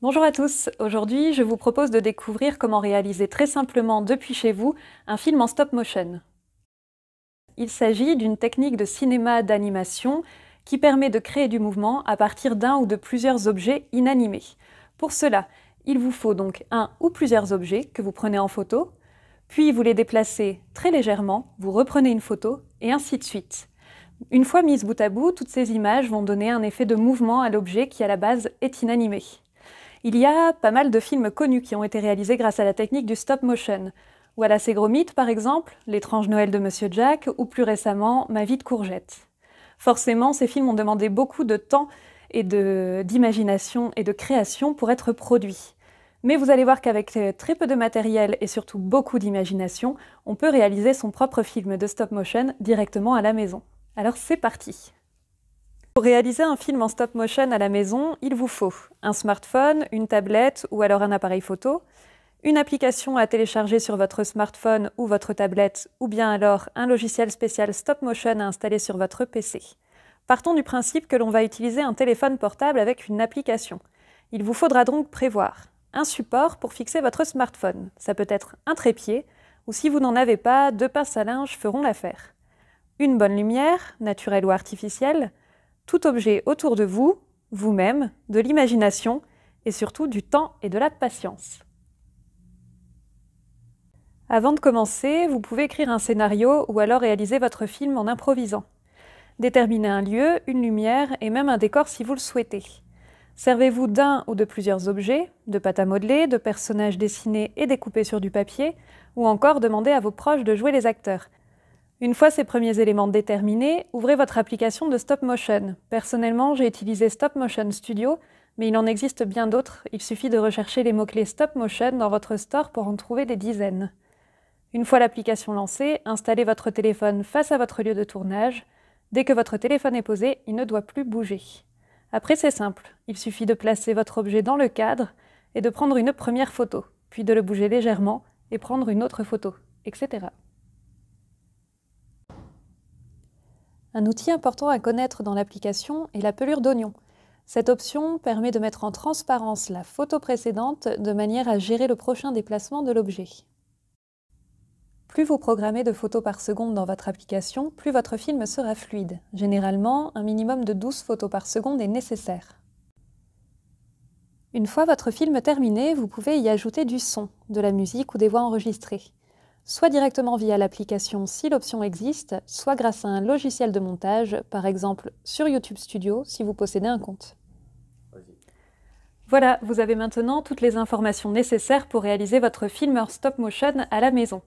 Bonjour à tous, aujourd'hui je vous propose de découvrir comment réaliser très simplement depuis chez vous un film en stop motion. Il s'agit d'une technique de cinéma d'animation qui permet de créer du mouvement à partir d'un ou de plusieurs objets inanimés. Pour cela, il vous faut donc un ou plusieurs objets que vous prenez en photo, puis vous les déplacez très légèrement, vous reprenez une photo, et ainsi de suite. Une fois mises bout à bout, toutes ces images vont donner un effet de mouvement à l'objet qui à la base est inanimé. Il y a pas mal de films connus qui ont été réalisés grâce à la technique du stop motion. Wallace gros Gromit, par exemple, L'étrange Noël de Monsieur Jack, ou plus récemment, Ma vie de courgette. Forcément, ces films ont demandé beaucoup de temps et d'imagination et de création pour être produits. Mais vous allez voir qu'avec euh, très peu de matériel et surtout beaucoup d'imagination, on peut réaliser son propre film de stop motion directement à la maison. Alors c'est parti pour réaliser un film en stop motion à la maison, il vous faut un smartphone, une tablette ou alors un appareil photo, une application à télécharger sur votre smartphone ou votre tablette, ou bien alors un logiciel spécial stop motion à installer sur votre PC. Partons du principe que l'on va utiliser un téléphone portable avec une application. Il vous faudra donc prévoir un support pour fixer votre smartphone. Ça peut être un trépied, ou si vous n'en avez pas, deux pinces à linge feront l'affaire. Une bonne lumière, naturelle ou artificielle, tout objet autour de vous, vous-même, de l'imagination et surtout du temps et de la patience. Avant de commencer, vous pouvez écrire un scénario ou alors réaliser votre film en improvisant. Déterminez un lieu, une lumière et même un décor si vous le souhaitez. Servez-vous d'un ou de plusieurs objets, de pâte à modeler, de personnages dessinés et découpés sur du papier, ou encore demandez à vos proches de jouer les acteurs. Une fois ces premiers éléments déterminés, ouvrez votre application de Stop Motion. Personnellement, j'ai utilisé Stop Motion Studio, mais il en existe bien d'autres. Il suffit de rechercher les mots-clés Stop Motion dans votre store pour en trouver des dizaines. Une fois l'application lancée, installez votre téléphone face à votre lieu de tournage. Dès que votre téléphone est posé, il ne doit plus bouger. Après, c'est simple. Il suffit de placer votre objet dans le cadre et de prendre une première photo, puis de le bouger légèrement et prendre une autre photo, etc. Un outil important à connaître dans l'application est la pelure d'oignon. Cette option permet de mettre en transparence la photo précédente de manière à gérer le prochain déplacement de l'objet. Plus vous programmez de photos par seconde dans votre application, plus votre film sera fluide. Généralement, un minimum de 12 photos par seconde est nécessaire. Une fois votre film terminé, vous pouvez y ajouter du son, de la musique ou des voix enregistrées soit directement via l'application si l'option existe, soit grâce à un logiciel de montage, par exemple sur YouTube Studio si vous possédez un compte. Voilà, vous avez maintenant toutes les informations nécessaires pour réaliser votre filmer stop motion à la maison.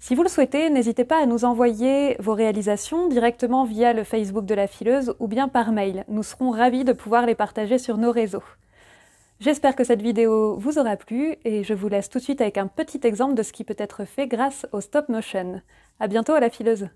Si vous le souhaitez, n'hésitez pas à nous envoyer vos réalisations directement via le Facebook de la fileuse ou bien par mail. Nous serons ravis de pouvoir les partager sur nos réseaux. J'espère que cette vidéo vous aura plu et je vous laisse tout de suite avec un petit exemple de ce qui peut être fait grâce au stop motion. À bientôt à la fileuse